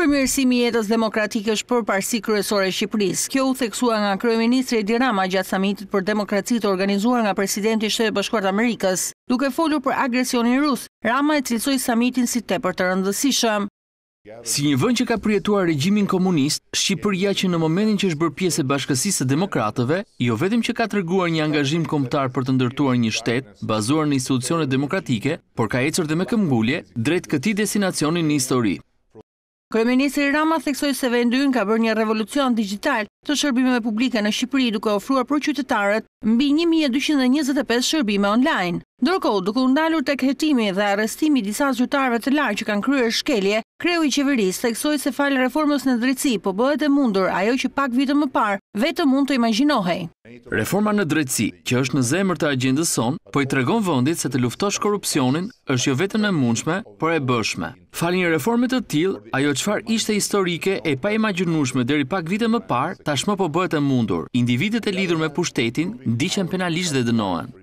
Përmirësimi jetës demokratike është për parësi kryesore Shqipëris. Kjo u theksua nga Kryeministri Edi Rama gjatë samitit për demokracitë organizuar nga Presidenti Shtetë Bashkuar Amerikës. Duke folur për agresionin rusë, Rama e cilësoj samitin si te për të rëndësishëm. Si një vënd që ka prijetuar regjimin komunist, Shqipëria që në momentin që është bërë pjesë e bashkësisë e demokratëve, jo vetim që ka të rëguar një angazhim komptar për të ndërtuar një shtetë bazuar në institucionet demokratike, por ka ecër dhe me këmbullje drejt këti destinacionin një histori. Që Rama theksoi se vendi ynë ka bërë një revolucion digital të shërbimeve publike në Shqipëri duke ofruar për qytetarët mbi 1225 shërbime online. Dërko, duke undalur të këhetimi dhe arrestimi disa zyrtarve të larë që kanë kryer shkelje, kreu i qeveris teksoj se falë reformës në drejtësi, po bëhet e mundur ajo që pak vitë më parë, vetë mund të imaginohej. Reforma në drejtësi, që është në zemër të agjendës son, po i tregon vëndit se të luftosh korupcionin, është jo vetën e mundshme, por e bëshme. Falë një reformit të til, ajo qëfar ishte historike e pa imaginushme dheri pak vitë më parë, tashmë po bëhet e mundur. Individet e lidhur me pushtetin ndiqen penalisht dhe dënohen.